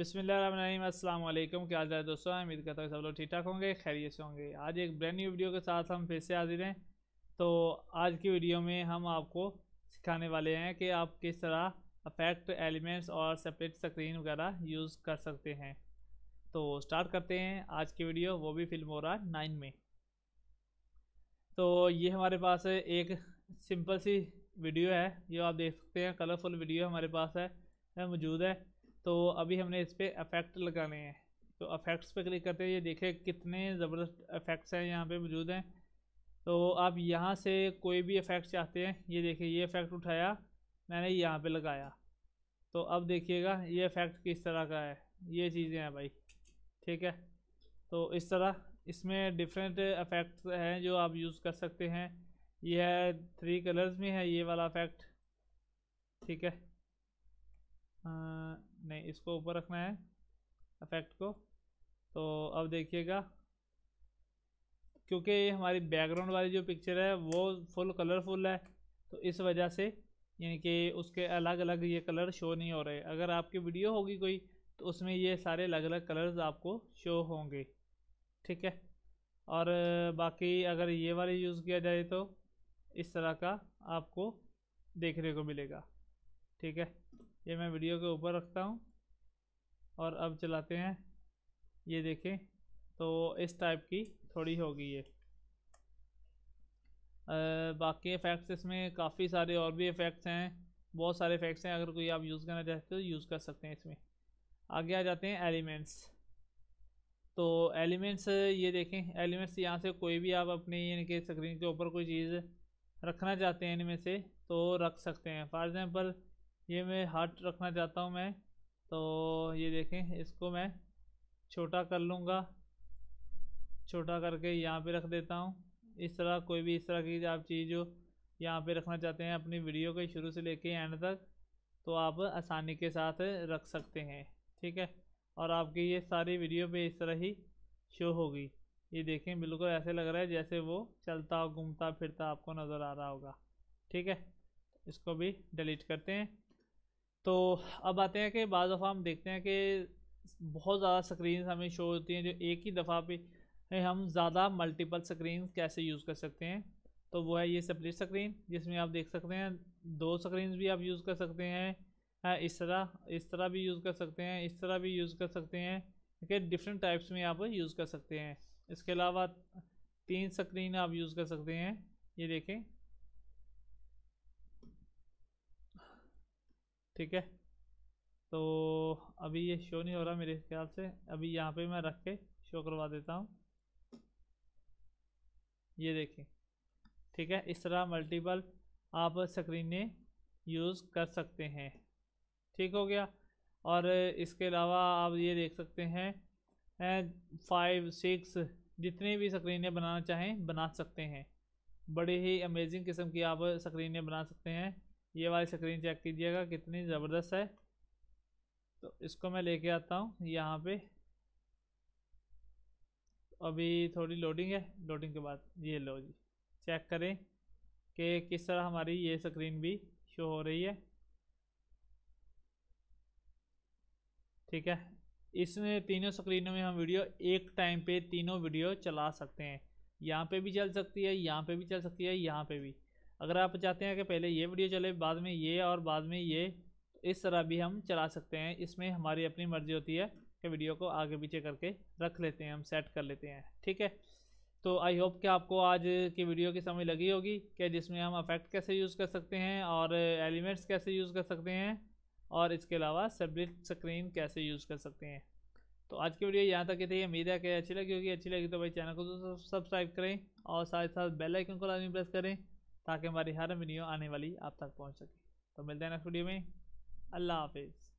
अस्सलाम वालेकुम क्या हाल है दोस्तों उम्मीद करता हूँ सब लोग ठीक ठाक होंगे खैरियत से होंगे आज एक ब्रांड न्यू वीडियो के साथ हम फिर से हाजिर हैं तो आज की वीडियो में हम आपको सिखाने वाले हैं कि आप किस तरह अफेक्ट एलिमेंट्स और सेपरेट स्क्रीन वगैरह यूज़ कर सकते हैं तो स्टार्ट करते हैं आज की वीडियो वो भी फिल्म हो रहा नाइन में तो ये हमारे पास एक सिंपल सी वीडियो है जो आप देख सकते हैं कलरफुल वीडियो हमारे पास है मौजूद है तो अभी हमने इस पर अफेक्ट लगाने हैं तो अफेक्ट्स पे क्लिक करते हैं ये देखें कितने ज़बरदस्त अफेक्ट्स हैं यहाँ पे मौजूद हैं तो आप यहाँ से कोई भी इफ़ेक्ट चाहते हैं ये देखिए ये अफेक्ट उठाया मैंने यहाँ पे लगाया तो अब देखिएगा ये अफेक्ट किस तरह का है ये चीज़ें हैं भाई ठीक है तो इस तरह इसमें डिफरेंट अफेक्ट्स हैं जो आप यूज़ कर सकते हैं यह है थ्री कलर्स में है ये वाला अफेक्ट ठीक है आ, इसको ऊपर रखना है इफेक्ट को तो अब देखिएगा क्योंकि हमारी बैकग्राउंड वाली जो पिक्चर है वो फुल कलरफुल है तो इस वजह से यानी कि उसके अलग अलग ये कलर शो नहीं हो रहे अगर आपकी वीडियो होगी कोई तो उसमें ये सारे अलग अलग कलर्स आपको शो होंगे ठीक है और बाकी अगर ये वाले यूज़ किया जाए तो इस तरह का आपको देखने को मिलेगा ठीक है ये मैं वीडियो के ऊपर रखता हूँ और अब चलाते हैं ये देखें तो इस टाइप की थोड़ी होगी ये बाकी इफ़ेक्ट्स इसमें काफ़ी सारे और भी इफ़ेक्ट्स हैं बहुत सारे इफ़ेक्ट्स हैं अगर कोई आप यूज़ करना चाहते हो तो यूज़ कर सकते हैं इसमें आगे आ जाते हैं एलिमेंट्स तो एलिमेंट्स ये देखें एलिमेंट्स यहाँ से कोई भी आप अपने यानी कि स्क्रीन के ऊपर कोई चीज़ रखना चाहते हैं इनमें से तो रख सकते हैं फॉर एग्ज़ाम्पल ये मैं हार्ट रखना चाहता हूँ मैं तो ये देखें इसको मैं छोटा कर लूँगा छोटा करके यहाँ पे रख देता हूँ इस तरह कोई भी इस तरह की आप चीज़ जो यहाँ पे रखना चाहते हैं अपनी वीडियो के शुरू से लेके एंड तक तो आप आसानी के साथ रख सकते हैं ठीक है और आपकी ये सारी वीडियो पे इस तरह ही शो होगी ये देखें बिल्कुल ऐसे लग रहा है जैसे वो चलता घूमता फिरता आपको नज़र आ रहा होगा ठीक है इसको भी डिलीट करते हैं तो अब आते हैं कि बज़ दफ़ा हम देखते हैं कि बहुत ज़्यादा स्क्रीन हमें शो होती हैं जो एक ही दफ़ा पे हम ज़्यादा मल्टीपल स्क्रीन कैसे यूज़ कर सकते हैं तो वो है ये सेपरेट स्क्रीन जिसमें आप देख सकते हैं दो स्क्रीन भी आप यूज़ कर सकते हैं इस तरह इस तरह भी यूज़ कर सकते हैं इस तरह भी यूज़ कर सकते हैं ठीक है डिफरेंट टाइप्स में आप यूज़ कर सकते हैं इसके अलावा तीन स्क्रीन आप यूज़ कर सकते हैं ये देखें ठीक है तो अभी ये शो नहीं हो रहा मेरे ख्याल से अभी यहाँ पे मैं रख के शो करवा देता हूँ ये देखें ठीक है इस तरह मल्टीपल आप स्क्रीनें यूज़ कर सकते हैं ठीक हो गया और इसके अलावा आप ये देख सकते हैं फाइव सिक्स जितनी भी स्क्रीनें बनाना चाहें बना सकते हैं बड़ी ही अमेजिंग किस्म की आप स्क्रीनें बना सकते हैं ये वाली स्क्रीन चेक कीजिएगा कितनी ज़बरदस्त है तो इसको मैं लेके आता हूँ यहाँ पे तो अभी थोड़ी लोडिंग है लोडिंग के बाद ये लो जी चेक करें कि किस तरह हमारी ये स्क्रीन भी शो हो रही है ठीक है इसमें तीनों स्क्रीनों में हम वीडियो एक टाइम पे तीनों वीडियो चला सकते हैं यहाँ पे भी चल सकती है यहाँ पे भी चल सकती है यहाँ पे भी अगर आप चाहते हैं कि पहले ये वीडियो चले बाद में ये और बाद में ये इस तरह भी हम चला सकते हैं इसमें हमारी अपनी मर्ज़ी होती है कि वीडियो को आगे पीछे करके रख लेते हैं हम सेट कर लेते हैं ठीक है तो आई होप कि आपको आज की वीडियो की समझ लगी होगी कि जिसमें हम अफेक्ट कैसे यूज़ कर सकते हैं और एलिमेंट्स कैसे यूज़ कर सकते हैं और इसके अलावा सबलिट स्क्रीन कैसे यूज़ कर सकते हैं तो आज की वीडियो यहाँ तक की थी उम्मीद है कि अच्छी लगी होगी अच्छी लगी तो भाई चैनल को तो सब्सक्राइब करें और साथ साथ बेल आइकन को लाजमी प्रेस करें ताकि हमारी हर वीडियो आने वाली आप तक पहुँच सके तो मिलते हैं नेक्स्ट वीडियो में अल्लाह हाफिज़